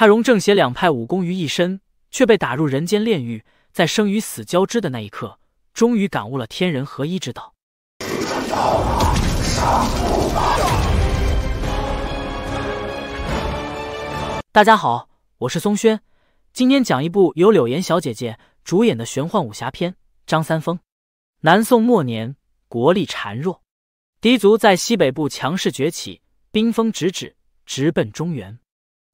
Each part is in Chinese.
他融正邪两派武功于一身，却被打入人间炼狱。在生与死交织的那一刻，终于感悟了天人合一之道。大家好，我是松轩，今天讲一部由柳岩小姐姐主演的玄幻武侠片《张三丰》。南宋末年，国力孱弱，敌族在西北部强势崛起，兵锋直指，直奔中原。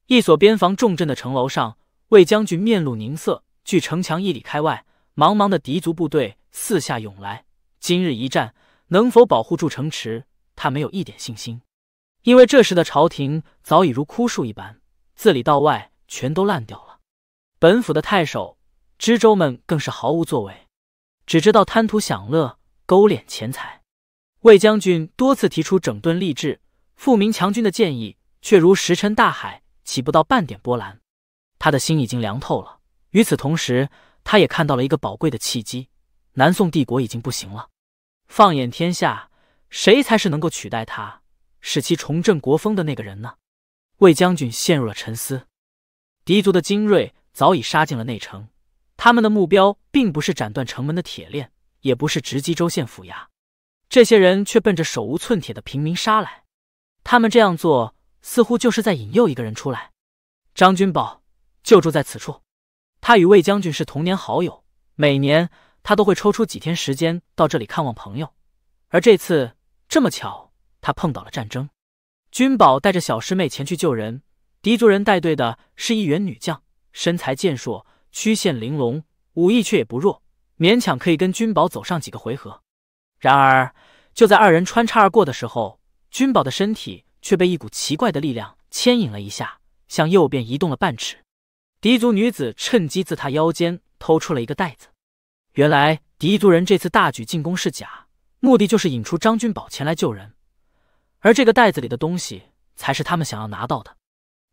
一所边防重镇的城楼上，魏将军面露凝色。距城墙一里开外，茫茫的敌族部队四下涌来。今日一战能否保护住城池，他没有一点信心。因为这时的朝廷早已如枯树一般，自里到外全都烂掉了。本府的太守、知州们更是毫无作为，只知道贪图享乐、勾敛钱财。魏将军多次提出整顿吏治、富民强军的建议，却如石沉大海。起不到半点波澜，他的心已经凉透了。与此同时，他也看到了一个宝贵的契机：南宋帝国已经不行了。放眼天下，谁才是能够取代他，使其重振国风的那个人呢？魏将军陷入了沉思。敌族的精锐早已杀进了内城，他们的目标并不是斩断城门的铁链，也不是直击州县府衙，这些人却奔着手无寸铁的平民杀来。他们这样做。似乎就是在引诱一个人出来。张君宝就住在此处，他与魏将军是同年好友，每年他都会抽出几天时间到这里看望朋友。而这次这么巧，他碰到了战争。君宝带着小师妹前去救人，狄族人带队的是一员女将，身材健硕，曲线玲珑，武艺却也不弱，勉强可以跟君宝走上几个回合。然而就在二人穿插而过的时候，君宝的身体。却被一股奇怪的力量牵引了一下，向右边移动了半尺。狄族女子趁机自他腰间偷出了一个袋子。原来狄族人这次大举进攻是假，目的就是引出张君宝前来救人，而这个袋子里的东西才是他们想要拿到的。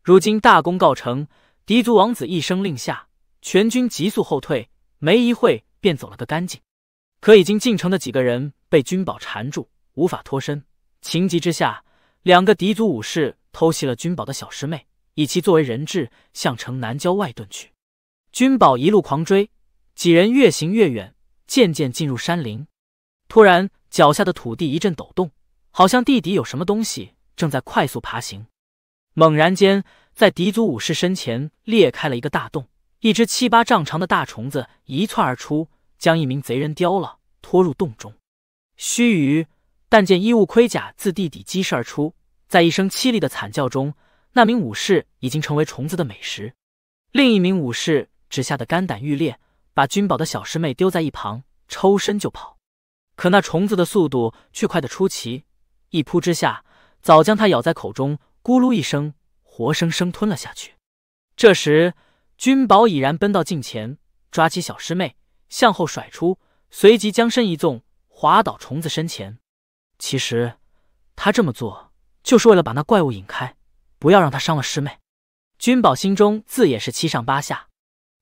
如今大功告成，狄族王子一声令下，全军急速后退，没一会便走了个干净。可已经进城的几个人被君宝缠住，无法脱身，情急之下。两个敌族武士偷袭了君宝的小师妹，以其作为人质向城南郊外遁去。君宝一路狂追，几人越行越远，渐渐进入山林。突然，脚下的土地一阵抖动，好像地底有什么东西正在快速爬行。猛然间，在敌族武士身前裂开了一个大洞，一只七八丈长的大虫子一窜而出，将一名贼人叼了，拖入洞中。须臾。但见衣物盔甲自地底激射而出，在一声凄厉的惨叫中，那名武士已经成为虫子的美食。另一名武士只吓得肝胆欲裂，把君宝的小师妹丢在一旁，抽身就跑。可那虫子的速度却快得出奇，一扑之下，早将他咬在口中，咕噜一声，活生生吞了下去。这时，君宝已然奔到近前，抓起小师妹向后甩出，随即将身一纵，滑倒虫子身前。其实他这么做就是为了把那怪物引开，不要让他伤了师妹。君宝心中自也是七上八下。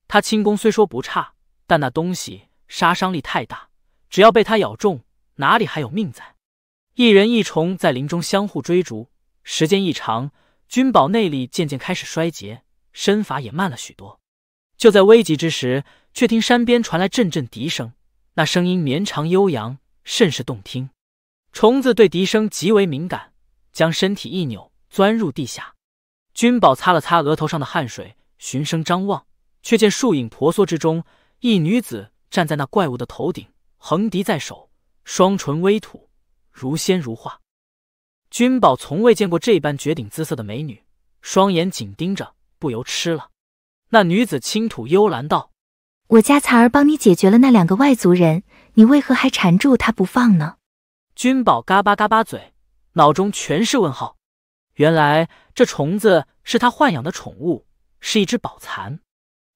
他轻功虽说不差，但那东西杀伤力太大，只要被他咬中，哪里还有命在？一人一虫在林中相互追逐，时间一长，君宝内力渐渐开始衰竭，身法也慢了许多。就在危急之时，却听山边传来阵阵笛声，那声音绵长悠扬，甚是动听。虫子对笛声极为敏感，将身体一扭，钻入地下。君宝擦了擦额头上的汗水，循声张望，却见树影婆娑之中，一女子站在那怪物的头顶，横笛在手，双唇微吐，如仙如画。君宝从未见过这般绝顶姿色的美女，双眼紧盯着，不由吃了。那女子轻吐幽兰道：“我家蚕儿帮你解决了那两个外族人，你为何还缠住他不放呢？”君宝嘎巴嘎巴嘴，脑中全是问号。原来这虫子是他豢养的宠物，是一只宝蚕。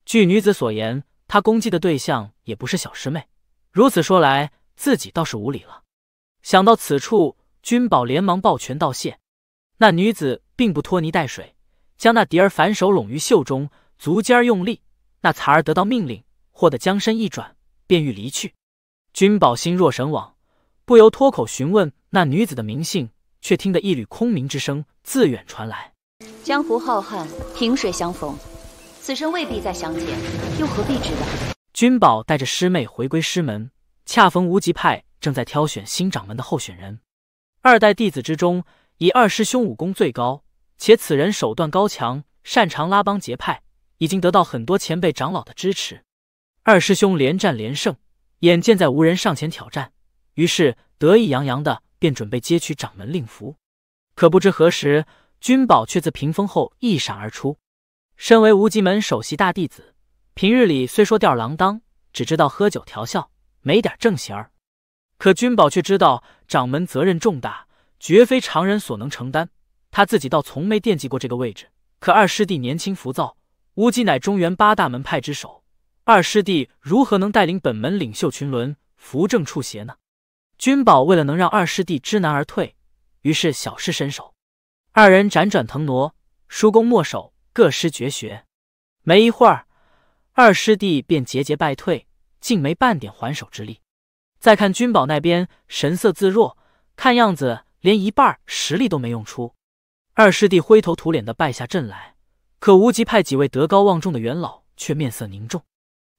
据女子所言，她攻击的对象也不是小师妹。如此说来，自己倒是无理了。想到此处，君宝连忙抱拳道谢。那女子并不拖泥带水，将那蝶儿反手拢于袖中，足尖用力。那蚕儿得到命令，获得将身一转，便欲离去。君宝心若神往。不由脱口询问那女子的名姓，却听得一缕空鸣之声自远传来。江湖浩瀚，萍水相逢，此生未必再相见，又何必知道？君宝带着师妹回归师门，恰逢无极派正在挑选新掌门的候选人。二代弟子之中，以二师兄武功最高，且此人手段高强，擅长拉帮结派，已经得到很多前辈长老的支持。二师兄连战连胜，眼见在无人上前挑战。于是得意洋洋的便准备接取掌门令符，可不知何时，君宝却自屏风后一闪而出。身为无极门首席大弟子，平日里虽说吊儿郎当，只知道喝酒调笑，没点正形儿。可君宝却知道掌门责任重大，绝非常人所能承担。他自己倒从没惦记过这个位置，可二师弟年轻浮躁，无极乃中原八大门派之首，二师弟如何能带领本门领袖群伦，扶正处邪呢？君宝为了能让二师弟知难而退，于是小试身手，二人辗转腾挪，殊攻莫守，各施绝学。没一会儿，二师弟便节节败退，竟没半点还手之力。再看君宝那边，神色自若，看样子连一半实力都没用出。二师弟灰头土脸的败下阵来，可无极派几位德高望重的元老却面色凝重，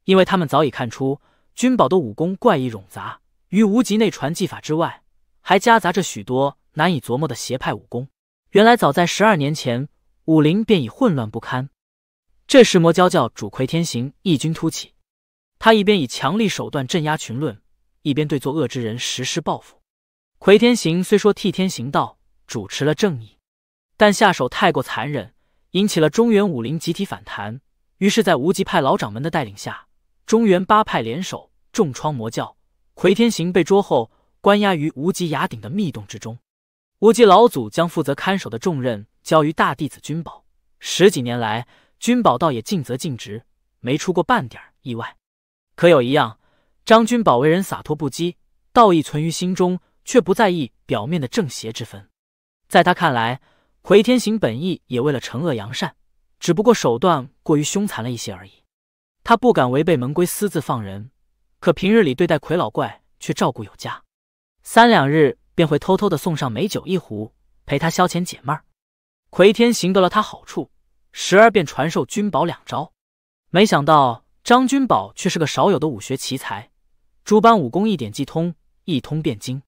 因为他们早已看出君宝的武功怪异冗杂。于无极内传技法之外，还夹杂着许多难以琢磨的邪派武功。原来早在十二年前，武林便已混乱不堪。这时，魔教教主奎天行异军突起，他一边以强力手段镇压群论，一边对作恶之人实施报复。奎天行虽说替天行道，主持了正义，但下手太过残忍，引起了中原武林集体反弹。于是，在无极派老掌门的带领下，中原八派联手重创魔教。魁天行被捉后，关押于无极崖顶的密洞之中。无极老祖将负责看守的重任交于大弟子君宝。十几年来，君宝倒也尽责尽职，没出过半点意外。可有一样，张君宝为人洒脱不羁，道义存于心中，却不在意表面的正邪之分。在他看来，魁天行本意也为了惩恶扬善，只不过手段过于凶残了一些而已。他不敢违背门规，私自放人。可平日里对待魁老怪却照顾有加，三两日便会偷偷的送上美酒一壶，陪他消遣解闷。魁天行得了他好处，时而便传授君宝两招。没想到张君宝却是个少有的武学奇才，诸般武功一点即通，一通变精。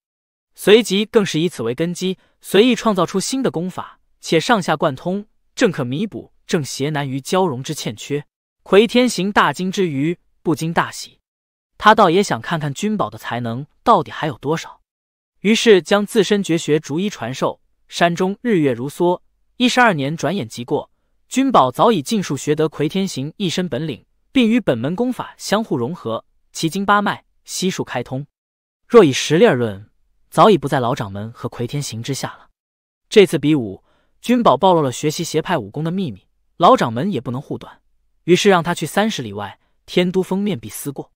随即更是以此为根基，随意创造出新的功法，且上下贯通，正可弥补正邪难于交融之欠缺。魁天行大惊之余，不禁大喜。他倒也想看看君宝的才能到底还有多少，于是将自身绝学逐一传授。山中日月如梭，一十二年转眼即过，君宝早已尽数学得魁天行一身本领，并与本门功法相互融合，奇经八脉悉数开通。若以实力而论，早已不在老掌门和魁天行之下了。这次比武，君宝暴露了学习邪派武功的秘密，老掌门也不能护短，于是让他去三十里外天都峰面壁思过。